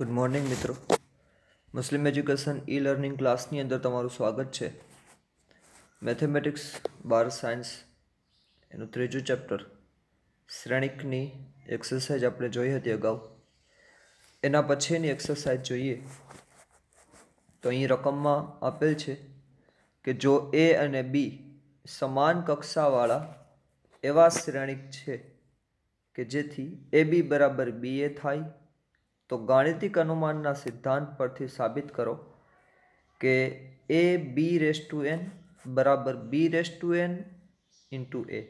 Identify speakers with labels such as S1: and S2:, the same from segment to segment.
S1: good morning મિત્રો મુસ્લિમ education e learning ક્લાસની અંદર તમારું સ્વાગત છે મેથેમેટિક્સ બાર સાયન્સ એનું ત્રીજું ચેપ્ટર શ્રેણિકની એક્સરસાઇઝ આપણે જોઈ હતી અગાઉ એના પછીની એક્સરસાઇઝ જોઈએ તો અહીં રકમમાં આપેલ છે કે જો એ અને બી સમાન કક્ષાવાળા એવા શ્રેણિક છે કે જેથી એ બી બરાબર બી એ થાય તો ગાણિતિક અનુમાનના સિદ્ધાંત પરથી સાબિત કરો કે A B raise to N બરાબર B raise to N into A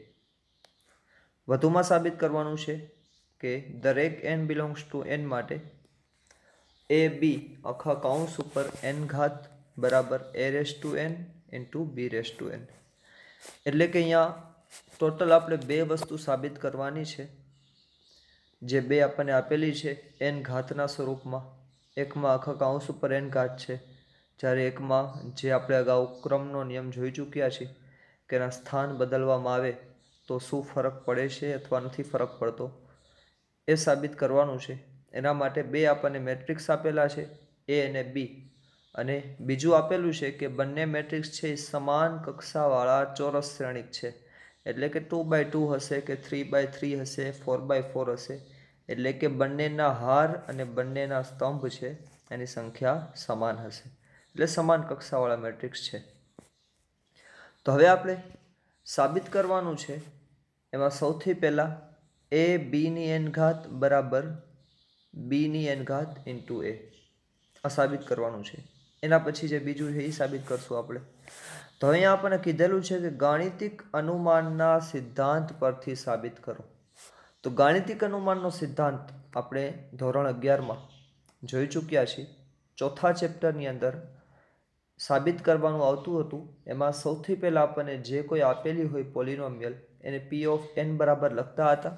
S1: વધુમાં સાબિત કરવાનું છે કે દરેક એન બિલોંગ્સ ટુ એન માટે એ બી આખા કાઉન્સ ઉપર એન ઘાત બરાબર A raise to N into B raise to N એટલે કે અહીંયા ટોટલ આપણે બે વસ્તુ સાબિત કરવાની છે જે બે આપણને આપેલી છે એન ઘાતના સ્વરૂપમાં એકમાં આખા કાઉન્સ ઉપર એન ઘાત છે જ્યારે એકમાં જે આપણે અગાઉ ક્રમનો નિયમ જોઈ ચૂક્યા છીએ કે એના સ્થાન બદલવામાં આવે તો શું ફરક પડે છે અથવા નથી ફરક પડતો એ સાબિત કરવાનું છે એના માટે બે આપણને મેટ્રિક્સ આપેલા છે એ અને બી અને બીજું આપેલું છે કે બંને મેટ્રિક્સ છે એ સમાન કક્ષાવાળા ચોરસ શ્રેણિક છે એટલે કે ટુ બાય ટુ હશે કે થ્રી બાય થ્રી હશે ફોર બાય ફોર હશે એટલે કે બંનેના હાર અને બંનેના સ્તંભ છે એની સંખ્યા સમાન હશે એટલે સમાન કક્ષાવાળા મેટ્રિક્સ છે તો હવે આપણે સાબિત કરવાનું છે એમાં સૌથી પહેલાં એ બીની એન ઘાત બરાબર બીની એન ઘાત ઇન્ટુ એ આ સાબિત કરવાનું છે એના પછી જે બીજું છે એ સાબિત કરશું આપણે તો અહીંયા આપણને કીધેલું છે કે ગાણિતિક અનુમાનના સિદ્ધાંત પરથી સાબિત કરો તો ગાણિતિક અનુમાનનો સિદ્ધાંત આપણે ધોરણ અગિયારમાં જોઈ ચૂક્યા છીએ ચોથા ચેપ્ટરની અંદર સાબિત કરવાનું આવતું હતું એમાં સૌથી પહેલાં આપણને જે કોઈ આપેલી હોય પોલિનોમિયલ એને પી ઓફ એન બરાબર લખતા હતા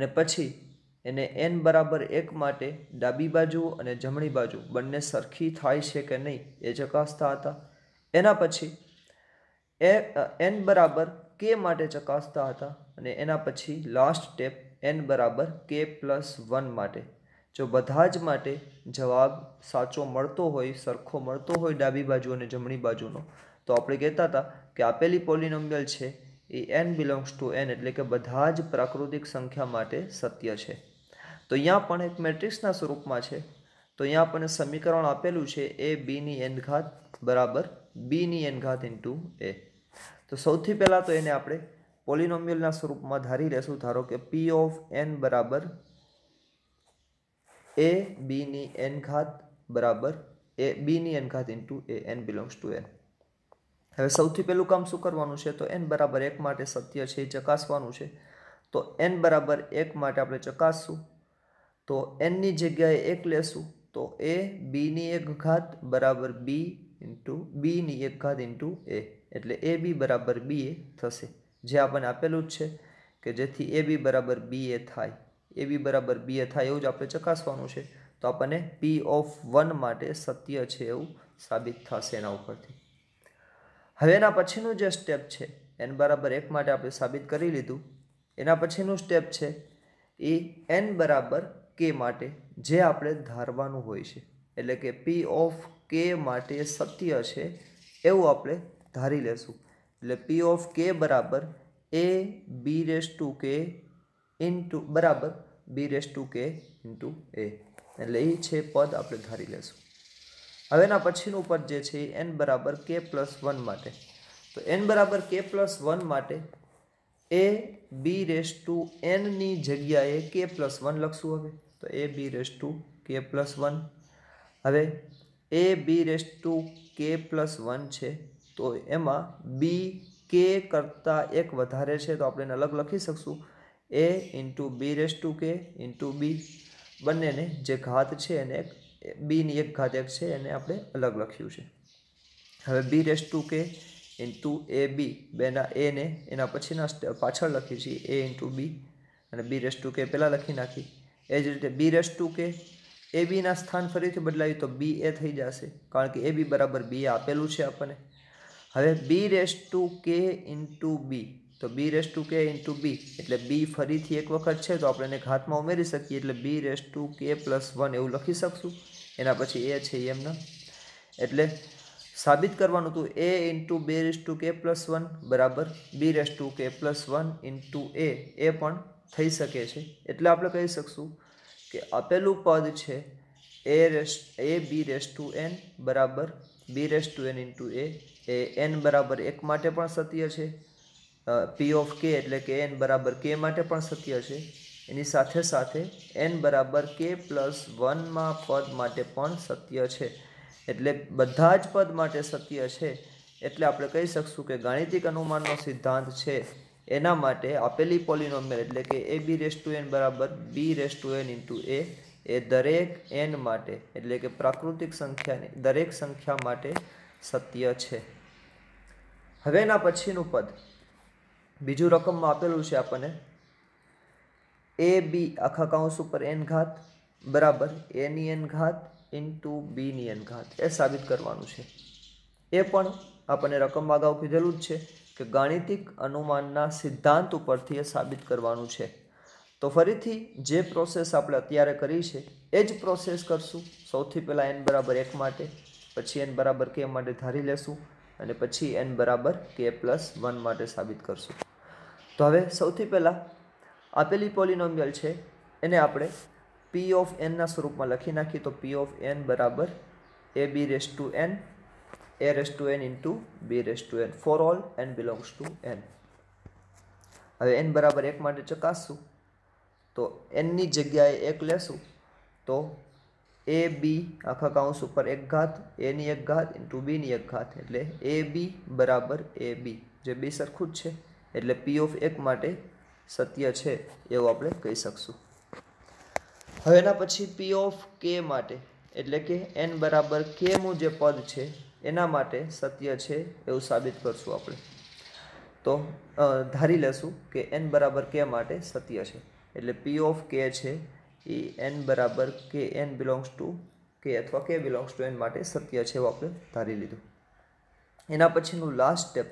S1: અને પછી એને એન બરાબર એક માટે ડાબી બાજુ અને જમણી બાજુ બંને સરખી થાય છે કે નહીં એ ચકાસતા હતા એના પછી એ એન બરાબર કે માટે ચકાસતા હતા અને એના પછી લાસ્ટ સ્ટેપ એન બરાબર કે પ્લસ વન માટે જો બધા જ માટે જવાબ સાચો મળતો હોય સરખો મળતો હોય ડાબી બાજુ અને જમણી બાજુનો તો આપણે કહેતા હતા કે આપેલી પોલિનોમિયલ છે એ એન બિલોંગ્સ ટુ એન એટલે કે બધા જ પ્રાકૃતિક સંખ્યા માટે સત્ય છે તો અહીંયા પણ એક મેટ્રિક્સના સ્વરૂપમાં છે તો અહીંયા આપણને સમીકરણ આપેલું છે એ બીની એન ઘાત બરાબર બીની એન ઘાત ઇન્ટુ એ તો સૌથી પહેલાં તો એને આપણે પોલિનોમિયલના સ્વરૂપમાં ધારી લેશું ધારો કે પી ઓફ એન બરાબર એ બીની એન ઘાત બરાબર એ બીની એન ઘાત into A N belongs to N હવે સૌથી પહેલું કામ શું કરવાનું છે તો એન બરાબર એક માટે સત્ય છે એ ચકાસવાનું છે તો એન બરાબર એક માટે આપણે ચકાસશું તો એનની જગ્યાએ એક લેશું તો એ બીની એક ઘાત બરાબર બી ઇન્ટુ બીની એક ઘાત ઇન્ટુ એ એટલે એ બી બરાબર બી એ થશે જે આપણને આપેલું જ છે કે જેથી એ બી બરાબર બી એ થાય એ બી બરાબર બી એ થાય એવું જ આપણે ચકાસવાનું છે તો આપણને પી ઓફ વન માટે સત્ય છે એવું સાબિત થશે એના ઉપરથી હવેના પછીનું જે સ્ટેપ છે એન બરાબર એક માટે આપણે સાબિત કરી લીધું એના પછીનું સ્ટેપ છે એ એન બરાબર કે માટે જે આપણે ધારવાનું હોય છે એટલે કે પી ઓફ કે માટે સત્ય છે એવું આપણે ધારી લેશું એટલે પી ઓફ કે બરાબર A B raise to K into બરાબર B raise to K into A એટલે એ છે પદ આપણે ધારી લેશું હવેના પછીનું પદ જે છે એન બરાબર કે પ્લસ વન માટે તો એન બરાબર કે પ્લસ વન માટે એ બી રેસ ટુ એનની જગ્યાએ કે પ્લસ વન લખશું હવે તો A B raise to K plus one હવે A B raise to K plus one છે તો એમાં બી કે કરતાં એક વધારે છે તો આપણે એને અલગ લખી શકશું A into B raise to K into B બંનેને જે ઘાત છે એને એક બીની એક ઘાત એક છે એને આપણે અલગ લખ્યું છે હવે B raise to K into A B બેના એને એના પછીના પાછળ લખીએ છીએ એ ઇન્ટુ બી અને બી રેસ ટુ કે પહેલાં લખી નાખી એ જ રીતે બી રેસ ટુ કે એ બીના સ્થાન ફરીથી બદલાયું તો બી એ થઈ જશે કારણ કે એ બી બરાબર બી આપેલું છે આપણને હવે B raise to K into B તો B raise to K into B એટલે બી ફરીથી એક વખત છે તો આપણે એને ઘાતમાં ઉમેરી શકીએ એટલે B raise to K plus one એવું લખી શકશું એના પછી એ છે એમના એટલે સાબિત કરવાનું હતું A into B raise to K plus one બરાબર B raise to K plus one into A એ પણ થઈ શકે છે એટલે આપણે કહી શકશું કે આપેલું પદ છે A raise A B raise to N બરાબર B raise to N into A એ એન બરાબર એક માટે પણ સત્ય છે પી ઓફ કે એટલે કે એન બરાબર કે માટે પણ સત્ય છે એની સાથે સાથે એન બરાબર કે પ્લસ વનમાં પદ માટે પણ સત્ય છે એટલે બધા જ પદ માટે સત્ય છે એટલે આપણે કહી શકશું કે ગાણિતિક અનુમાનનો સિદ્ધાંત છે એના માટે આપેલી પોલિનોમિયલ એટલે કે A B raise to N બરાબર B raise to N into A એ દરેક એન માટે એટલે કે પ્રાકૃતિક સંખ્યાની દરેક સંખ્યા માટે સત્ય છે હવેના પછીનું પદ બીજું રકમમાં આપેલું છે આપણને એ બી આખા કાઉન્સ ઉપર એન ઘાત બરાબર એની એન ઘાત ઇન્ટુ બીની એન ઘાત એ સાબિત કરવાનું છે એ પણ આપણને રકમ અગાઉ કીધેલું જ છે કે ગાણિતિક અનુમાનના સિદ્ધાંત ઉપરથી એ સાબિત કરવાનું છે તો ફરીથી જે પ્રોસેસ આપણે અત્યારે કરી છે એ જ પ્રોસેસ કરશું સૌથી પહેલાં એન બરાબર એક માટે પછી એન બરાબર કે માટે ધારી લેશું અને પછી એન બરાબર કે પ્લસ વન માટે સાબિત કરશું તો હવે સૌથી પહેલાં આપેલી પોલિનોમિયલ છે એને આપણે પી ઓફ એનના સ્વરૂપમાં લખી નાખીએ તો પી ઓફ એન બરાબર A B raise to N a raised to n into b raised to n for all n belongs to n હવે n બરાબર એક માટે ચકાસશું તો એનની જગ્યાએ એક લેશું તો એ બી આખા કાઉન્સ ઉપર એક ઘાત એની એક ઘાત ઇન્ટુ બીની એક ઘાત એટલે એ બી બરાબર એ બી જે બી સરખું જ છે એટલે પી ઓફ એક માટે સત્ય છે એવું આપણે કહી શકશું હવે એના પછી પી ઓફ કે માટે એટલે કે એન બરાબર કેમું જે પદ છે એના માટે સત્ય છે એવું સાબિત કરશું આપણે તો ધારી લેશું કે એન બરાબર કે માટે સત્ય છે એટલે પી ઓફ કે છે એ એન બરાબર કે એન બિલોંગ્સ ટુ કે અથવા કે બિલોંગ્સ ટુ એન માટે સત્ય છે એવું આપણે ધારી લીધું એના પછીનું લાસ્ટ સ્ટેપ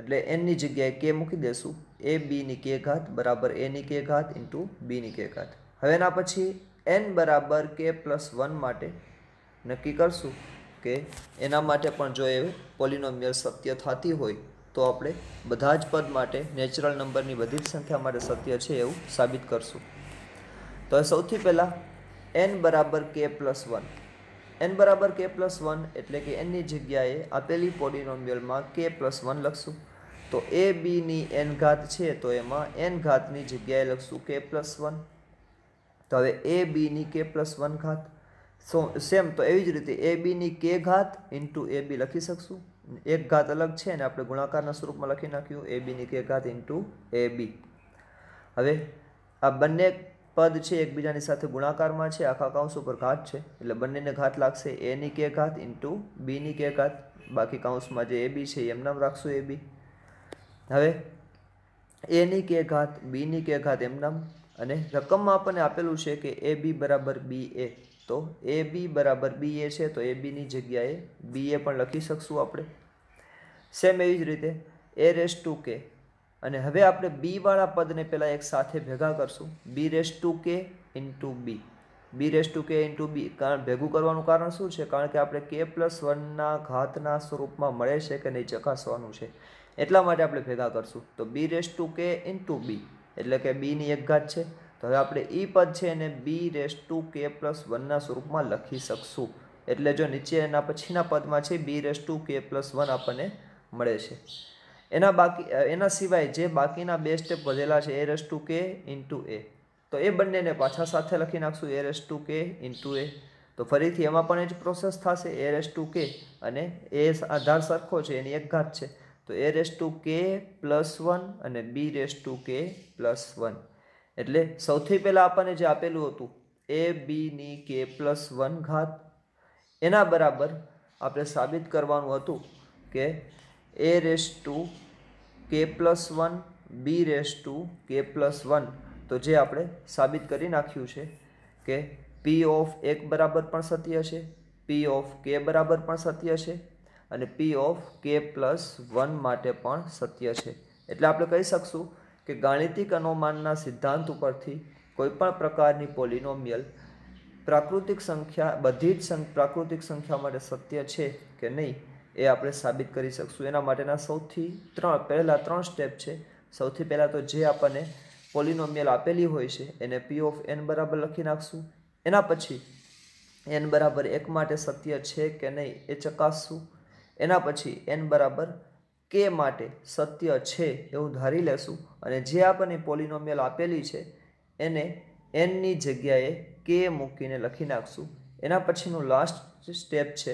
S1: એટલે એનની જગ્યાએ કે મૂકી દેશું એ બીની કે ઘાત બરાબર એની કે ઘાત ઇન્ટુ બીની કે ઘાત હવે એના પછી એન બરાબર કે પ્લસ વન માટે નક્કી કરશું કે એના માટે પણ જો એ પોલિનોમિયલ સત્ય થતી હોય તો આપણે બધા જ પદ માટે નેચરલ નંબરની બધી જ સંખ્યા માટે સત્ય છે એવું સાબિત કરશું તો સૌથી પહેલાં એન બરાબર કે પ્લસ વન એન બરાબર કે પ્લસ વન એટલે કે એનની જગ્યાએ આપેલી પોલિનોમિયલમાં કે પ્લસ વન લખશું તો એ બીની એન ઘાત છે તો એમાં એન ઘાતની જગ્યાએ લખશું કે પ્લસ વન તો હવે એ બીની કે પ્લસ વન ઘાત સો સેમ તો એવી જ રીતે એ બીની કે ઘાત ઇન્ટુ એ બી લખી શકશું એક ઘાત અલગ છે અને આપણે ગુણાકારના સ્વરૂપમાં લખી નાખ્યું એ બીની કે ઘાત ઇન્ટુ એ બી હવે આ બંને પદ છે એકબીજાની સાથે ગુણાકારમાં છે આખા કાઉન્સ ઉપર ઘાત છે એટલે બંનેને ઘાત લાગશે એની કે ઘાત ઇન્ટુ બીની કે ઘાત બાકી કાઉન્સમાં જે એ બી છે એમ નામ રાખશું એ બી હવે એની કે ઘાત બીની કે ઘાત એમનામ અને રકમમાં આપણને આપેલું છે કે એ બી બરાબર બી એ તો એ બી બરાબર બી એ છે તો એ બીની જગ્યાએ બી એ પણ લખી શકશું આપણે સેમ એવી જ રીતે એ રેસ ટુ કે અને હવે આપણે બીવાળા પદને પહેલાં એક સાથે ભેગા કરશું B raise to K into B B raise to K into B કારણ ભેગું કરવાનું કારણ શું છે કારણ કે આપણે કે પ્લસ વનના ઘાતના સ્વરૂપમાં મળે છે કે નહીં ચકાસવાનું છે એટલા માટે આપણે ભેગા કરશું તો B raise to K into B એટલે કે બીની એક ઘાત છે તો હવે આપણે ઈ પદ છે એને B raise to K plus વનના સ્વરૂપમાં લખી શકશું એટલે જો નીચે એના પછીના પદમાં છે B raise to K plus one આપણને મળે છે એના બાકી એના સિવાય જે બાકીના બે સ્ટેપ વધેલા છે A raise to K into A તો એ બંનેને પાછા સાથે લખી નાખશું A raise to K into A તો ફરીથી એમાં પણ એ જ પ્રોસેસ થશે એ રેસ ટુ કે અને એ આધાર સરખો છે એની એક ઘાત છે તો A raise to K plus one અને B raise to K plus one એટલે સૌથી પહેલાં આપણને જે આપેલું હતું એ બીની કે પ્લસ વન ઘાત એના બરાબર આપણે સાબિત કરવાનું હતું કે A raise to K plus one B raise to K plus one તો જે આપણે સાબિત કરી નાખ્યું છે કે પી ઓફ એક બરાબર પણ સત્ય છે પી ઓફ કે બરાબર પણ સત્ય છે અને P of K plus one માટે પણ સત્ય છે એટલે આપણે કહી શકશું કે ગાણિતિક અનુમાનના સિદ્ધાંત ઉપરથી કોઈપણ પ્રકારની પોલિનોમિયલ પ્રાકૃતિક સંખ્યા બધી જ પ્રાકૃતિક સંખ્યા માટે સત્ય છે કે નહીં એ આપણે સાબિત કરી શકશું એના માટેના સૌથી ત્રણ પહેલાં ત્રણ સ્ટેપ છે સૌથી પહેલાં તો જે આપણને પોલિનોમિયલ આપેલી હોય છે એને પી ઓફ એન બરાબર લખી નાખશું એના પછી એન બરાબર એક માટે સત્ય છે કે નહીં એ ચકાસશું એના પછી એન બરાબર કે માટે સત્ય છે એવું ધારી લેશું અને જે આપણને પોલિનોમિયલ આપેલી છે એને એનની જગ્યાએ કે મૂકીને લખી નાખશું એના પછીનું લાસ્ટ સ્ટેપ છે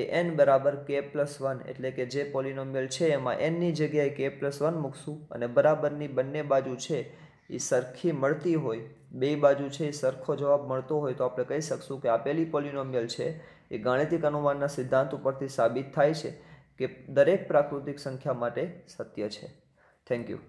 S1: એ એન બરાબર કે પ્લસ વન એટલે કે જે પોલિનોમિયલ છે એમાં એનની જગ્યાએ કે પ્લસ વન મૂકશું અને બરાબરની બંને બાજુ છે એ સરખી મળતી હોય બે બાજુ છે એ સરખો જવાબ મળતો હોય તો આપણે કહી શકશું કે આપેલી પોલિનોમિયલ છે એ ગાણિતિક અનુમાનના સિદ્ધાંત ઉપરથી સાબિત થાય છે કે દરેક પ્રાકૃતિક સંખ્યા માટે સત્ય છે થેન્ક યુ